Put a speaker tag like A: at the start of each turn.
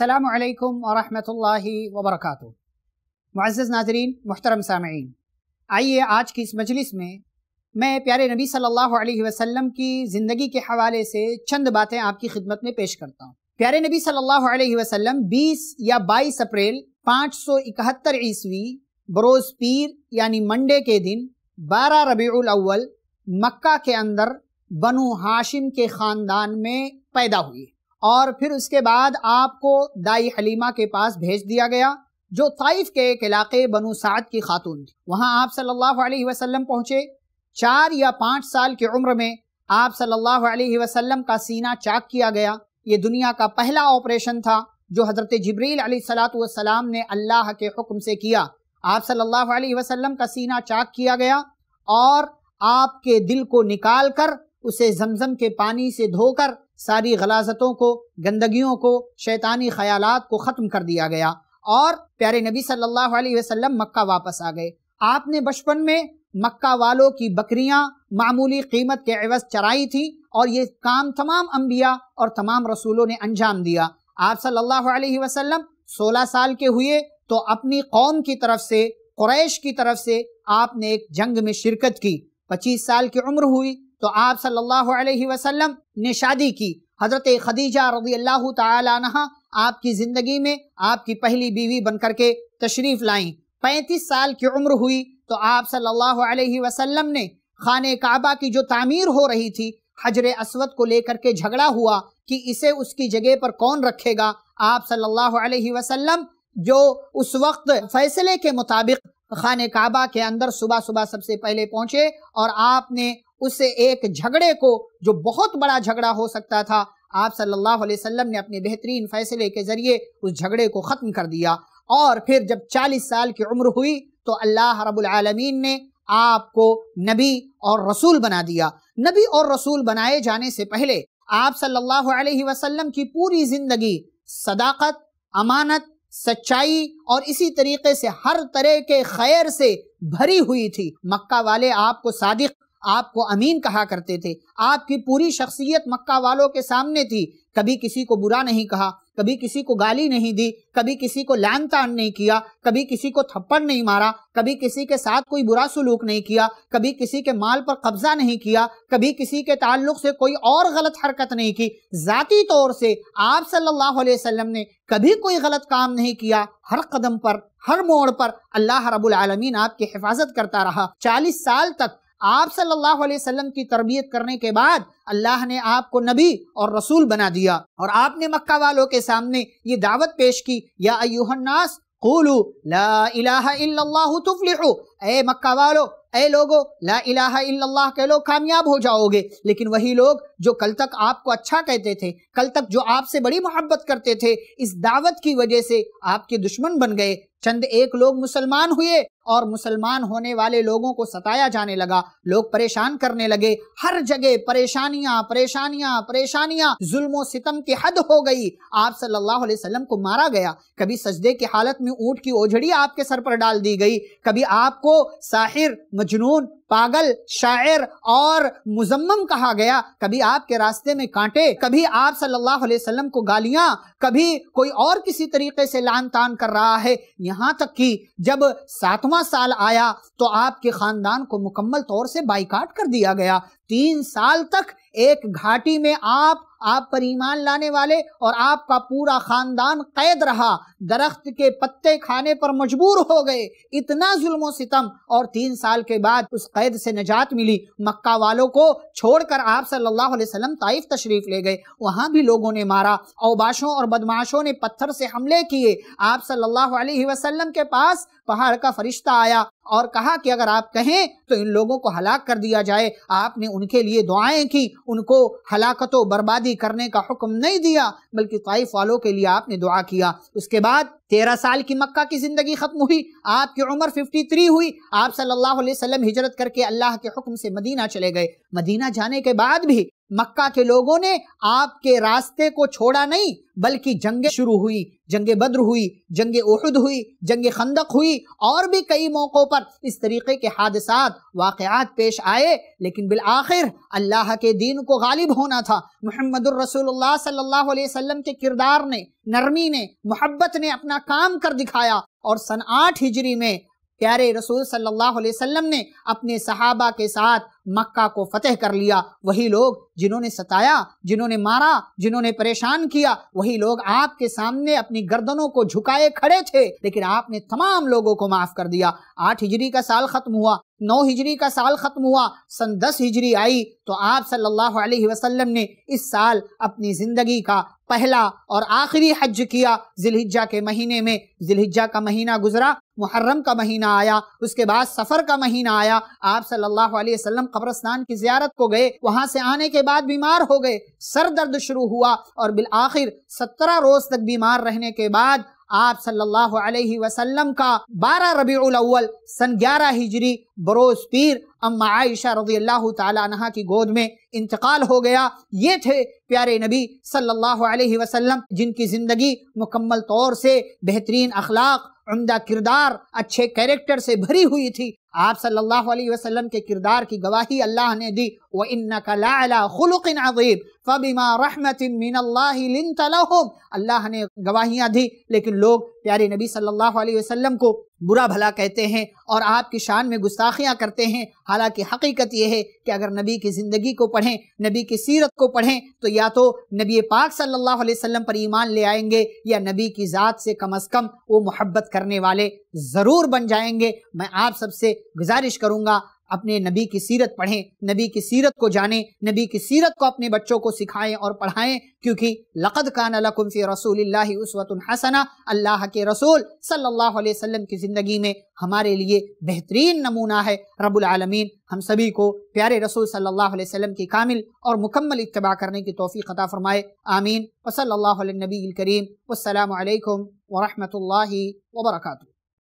A: असलम वरहमत वबरक मुआज़ नाजरीन मोहतरम सामीन आइए आज की इस मजलिस में मैं प्यारे नबी सल्लल्लाहु अलैहि वसल्लम की ज़िंदगी के हवाले से चंद बातें आपकी खिदमत में पेश करता हूँ प्यारे नबी सल्लल्लाहु अलैहि वसल्लम 20 या 22 अप्रैल 571 ईस्वी बरोज़ पीर यानी मंडे के दिन 12 रबीउल अव्वल मक्का के अंदर बनु हाशिम के ख़ानदान में पैदा हुए और फिर उसके बाद आपको दाई हलीमा के पास भेज दिया गया जो ताइफ के एक इलाके बनु साद की खातून थी वहाँ आप सल्लल्लाहु अलैहि वसल्लम पहुँचे चार या पाँच साल की उम्र में आप सल्लल्लाहु अलैहि वसल्लम का सीना चाक किया गया ये दुनिया का पहला ऑपरेशन था जो हज़रत जबरील सलाम ने अल्लाह के हुक्म से किया आप सल्लल्लाहु अलैहि वसल्लम का सीना चाक किया गया और आपके दिल को निकाल कर उसे जमजम के पानी से धोकर सारी गलाजतों को गंदगियों को शैतानी ख्यालात को ख़त्म कर दिया गया और प्यारे नबी सल्लल्लाहु अलैहि वसल्लम मक्का वापस आ गए आपने बचपन में मक्का वालों की बकरियां मामूली कीमत के अवज़ चराई थी और ये काम तमाम अम्बिया और तमाम रसूलों ने अंजाम दिया आप सल्लल्लाहु अलैहि वसल्लम साल के हुए तो अपनी कौम की तरफ से क्रैश की तरफ से आपने एक जंग में शिरकत की 25 साल की उम्र हुई तो आप सल्लल्लाहु अलैहि वसल्लम ने शादी की हज़रत खदीजा रजी अल्लाह तहा आपकी ज़िंदगी में आपकी पहली बीवी बनकर के तशरीफ़ लाई पैंतीस साल की उम्र हुई तो आप सल्लल्लाहु अलैहि वसल्लम ने खाने काबा की जो तामीर हो रही थी हजर असवद को लेकर के झगड़ा हुआ कि इसे उसकी जगह पर कौन रखेगा आप सल्लल्लाहु अलैहि वसल्लम जो उस वक्त फैसले के मुताबिक खाने काबा के अंदर सुबह सुबह सबसे पहले पहुंचे और आपने उससे एक झगड़े को जो बहुत बड़ा झगड़ा हो सकता था आप सल्लल्लाहु अलैहि वसल्लम ने अपने बेहतरीन फैसले के जरिए उस झगड़े को ख़त्म कर दिया और फिर जब 40 साल की उम्र हुई तो अल्लाह रब्बुल आलमीन ने आपको नबी और रसूल बना दिया नबी और रसूल बनाए जाने से पहले आप सल्लल्लाहु अलैहि वसल्लम की पूरी ज़िंदगी सदाकत अमानत सच्चाई और इसी तरीके से हर तरह के खैर से भरी हुई थी मक्का वाले आपको सादिक आपको अमीन कहा करते थे आपकी पूरी शख्सियत मक्का वालों के सामने थी कभी किसी को बुरा नहीं कहा कभी किसी को गाली नहीं दी कभी किसी को लैन तान नहीं किया कभी किसी को थप्पड़ नहीं मारा कभी किसी के साथ कोई बुरा सलूक नहीं किया कभी किसी के माल पर कब्जा नहीं किया कभी किसी के ताल्लुक से कोई और गलत हरकत नहीं की ज़ाती तौर से आप सल्लल्लाहु अलैहि वसल्लम ने कभी कोई गलत काम नहीं किया हर कदम पर हर मोड़ पर अल्लाह रबुल आलमीन आपकी हिफाजत करता रहा चालीस साल तक आप सल्लल्लाहु अलैहि वसल्लम की तरबियत करने के बाद अल्लाह ने आपको नबी और रसूल बना दिया और आपने मक्का वालों के सामने ये दावत पेश की या अयुहन्नास कुलू ला इलाहा इल्लल्लाह तुफलिहु ए मक्का वालों ए लोगो ला इलाहा इल्लल्लाह के लोग कामयाब हो जाओगे लेकिन वही लोग जो कल तक आपको अच्छा कहते थे कल तक जो आपसे बड़ी मोहब्बत करते थे इस दावत की वजह से आपके दुश्मन बन गए चंद एक लोग मुसलमान हुए और मुसलमान होने वाले लोगों को सताया जाने लगा लोग परेशान करने लगे हर जगह परेशानियां परेशानियां परेशानियां जुल्मो सितम की हद हो गई आप सल्लल्लाहु अलैहि वसल्लम को मारा गया कभी सजदे की हालत में ऊंट की ओझड़ी आपके सर पर डाल दी गई कभी आपको साहिर मजनून पागल शायर और मुजम्मम कहा गया कभी आपके रास्ते में कांटे कभी आप सल्लल्लाहु अलैहि वसल्लम को गालियां कभी कोई और किसी तरीके से लान तान कर रहा है यहां तक कि जब सातवां नौवा साल आया तो आपके खानदान को मुकम्मल तौर से बाइकाट कर दिया गया तीन साल तक एक घाटी में आप आप पर ईमान लाने वाले और आपका पूरा खानदान कैद रहा दरख्त के पत्ते खाने पर मजबूर हो गए इतना जुल्म सितम और तीन साल के बाद उस कैद से निजात मिली मक्का वालों को छोड़कर आप सल्लल्लाहु अलैहि वसल्लम ताइफ तशरीफ ले गए वहां भी लोगों ने मारा अवबाशों और बदमाशों ने पत्थर से हमले किए आप सल्लल्लाहु अलैहि वसल्लम के पास पहाड़ का फरिश्ता आया और कहा कि अगर आप कहें तो इन लोगों को हलाक कर दिया जाए आपने उनके लिए दुआएं की उनको हलाकतों बर्बादी करने का हुक्म नहीं दिया बल्कि ताइफ वालों के लिए आपने दुआ किया उसके बाद तेरह साल की मक्का की ज़िंदगी ख़त्म हुई आपकी उम्र फिफ्टी थ्री हुई आप सल्लल्लाहु अलैहि वसल्लम हिजरत करके अल्लाह के हुक्म से मदीना चले गए मदीना जाने के बाद भी मक्का के लोगों ने आपके रास्ते को छोड़ा नहीं बल्कि जंगे शुरू हुई जंगे बद्र हुई जंगे उहद हुई जंगे खंदक हुई और भी कई मौक़ों पर इस तरीके के हादसा वाक़ात पेश आए लेकिन बिल आखिर अल्लाह के दीन को गालिब होना था मोहम्मद रसूलुल्लाह सल्लल्लाहु अलैहि वसल्लम के किरदार ने नरमी ने मोहब्बत ने अपना काम कर दिखाया और सन आठ हिजरी में प्यारे रसूल सल्लल्लाहु अलैहि वसल्लम ने अपने सहाबा के साथ मक्का को फतेह कर लिया वही लोग जिन्होंने सताया जिन्होंने मारा जिन्होंने परेशान किया वही लोग आपके सामने अपनी गर्दनों को झुकाए खड़े थे लेकिन आपने तमाम लोगों को माफ कर दिया आठ हिजरी का साल खत्म हुआ नौ हिजरी का साल खत्म हुआ सन दस हिजरी आई तो आप सल्लल्लाहु अलैहि वसल्लम ने इस साल अपनी ज़िंदगी का पहला और आखिरी हज किया जिलहिजा के महीने में जिलहिजा का महीना गुजरा मुहर्रम का महीना आया उसके बाद सफ़र का महीना आया आप सल्लल्लाहु अलैहि वसल्लम कब्रस्तान की जियारत को गए वहां से आने के के बाद बीमार हो गए सर दर्द शुरू हुआ और बिल आखिर सत्रह रोज़ तक बीमार रहने के बाद आप सल्लल्लाहु अलैहि वसल्लम का बारह रबी अव्वल सन ग्यारह हिजरी बरोज पीर अम्मा आयशा रजी अल्लाह तहा की गोद में इंतकाल हो गया ये थे प्यारे नबी सल्लल्लाहु अलैहि वसल्लम जिनकी ज़िंदगी मुकम्मल तौर से बेहतरीन अखलाक उमदा किरदार अच्छे कैरेक्टर से भरी हुई थी आप सल्लल्लाहु अलैहि वसल्लम के किरदार की गवाही अल्लाह ने दी व इन्नकुलकिन अजीब फ़बिमा रहमत मिन अल्लाह ने गवाहियाँ दी लेकिन लोग प्यारे नबी सल्लल्लाहु अलैहि वसल्लम को बुरा भला कहते हैं और आपकी शान में गुस्ताखियां करते हैं हालांकि हकीकत यह है कि अगर नबी की ज़िंदगी को पढ़ें नबी की सीरत को पढ़ें तो या तो नबी पाक सल्लल्लाहु अलैहि वसल्लम पर ईमान ले आएंगे या नबी की ज़ात से कम अज़ कम वो मोहब्बत करने वाले ज़रूर बन जाएंगे मैं आप सबसे गुजारिश करूँगा अपने नबी की सीरत पढ़ें नबी की सीरत को जानें नबी की सीरत को अपने बच्चों को सिखाएं और पढ़ाएं क्योंकि लक़द कान लकुम्फ़ी रसूल उसवत हसना अल्लाह के रसूल सल्लल्लाहु अलैहि वसल्लम की ज़िंदगी में हमारे लिए बेहतरीन नमूना है रब्बुल आलमीन हम सभी को प्यारे रसूल सल्लल्लाहु अलैहि वसल्लम की कामिल और मुकम्मल इतबा करने की तोफ़ी ख़तः फ़रमाए आमीन वसल्ला नबी करीम वालकम वरहमल वर्का